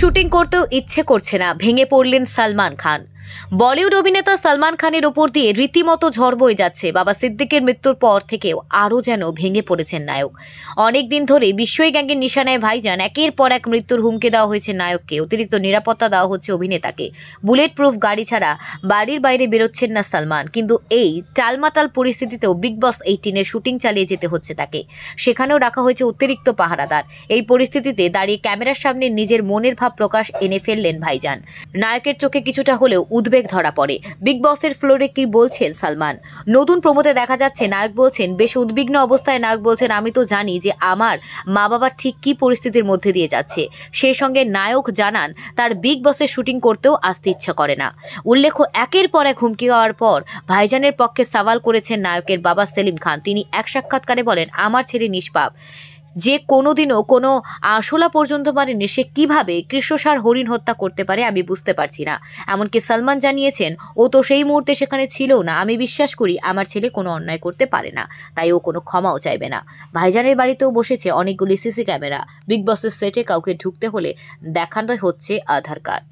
shooting করতেও ইচ্ছে করছে না ভেঙে পড়লেন সালমান খান বলিউড অভিনেতা সালমান খানের ওপর দিয়ে রীতিমতো ঝড় বয়ে যাচ্ছে বাবা সিদ্দিকের মৃত্যুর পর থেকেও আরও যেন ভেঙে পড়েছেন নায়ক অনেক দিন ধরে বিশ্বই গ্যাঙ্গের নিশানায় ভাইজান একের পর এক মৃত্যুর হুমকি দেওয়া হয়েছে নায়ককে অতিরিক্ত নিরাপত্তা দেওয়া হচ্ছে অভিনেতাকে বুলেট প্রুফ গাড়ি ছাড়া বাড়ির বাইরে বেরোচ্ছেন না সালমান কিন্তু এই টালমাটাল পরিস্থিতিতেও বিগ বস এইটিনের শুটিং চালিয়ে যেতে হচ্ছে তাকে সেখানেও রাখা হয়েছে অতিরিক্ত পাহারাদার এই পরিস্থিতিতে দাঁড়িয়ে ক্যামেরার সামনে নিজের মনের ভাব প্রকাশ এনে ফেললেন ভাইজান নায়কের চোখে কিছুটা হলেও উদ্বেগ ধরা পড়ে বিগ বসের ফ্লোরে কি বলছেন সালমান নতুন প্রমোদে দেখা যাচ্ছে নায়ক বলছেন বেশ উদ্বিগ্ন অবস্থায় নায়ক বলছেন আমি তো জানি যে আমার মা বাবা ঠিক কি পরিস্থিতির মধ্যে দিয়ে যাচ্ছে সেই সঙ্গে নায়ক জানান তার বিগ বসের শুটিং করতেও আসতে ইচ্ছা করে না উল্লেখ্য একের পর এক হুমকি হওয়ার পর ভাইজানের পক্ষে সাওয়াল করেছেন নায়কের বাবা সেলিম খান তিনি এক সাক্ষাৎকারে বলেন আমার ছেলে নিষ্পাপ যে কোনোদিনও কোনো আশোলা পর্যন্ত পারেনি সে কীভাবে কৃষ্ণসার হরিণ হত্যা করতে পারে আমি বুঝতে পারছি না এমনকি সালমান জানিয়েছেন ও তো সেই মুহূর্তে সেখানে ছিল না আমি বিশ্বাস করি আমার ছেলে কোনো অন্যায় করতে পারে না তাই ও কোনো ক্ষমাও চাইবে না ভাইজানের বাড়িতেও বসেছে অনেকগুলি সিসি ক্যামেরা বিগ বসের সেটে কাউকে ঢুকতে হলে দেখানো হচ্ছে আধার কার্ড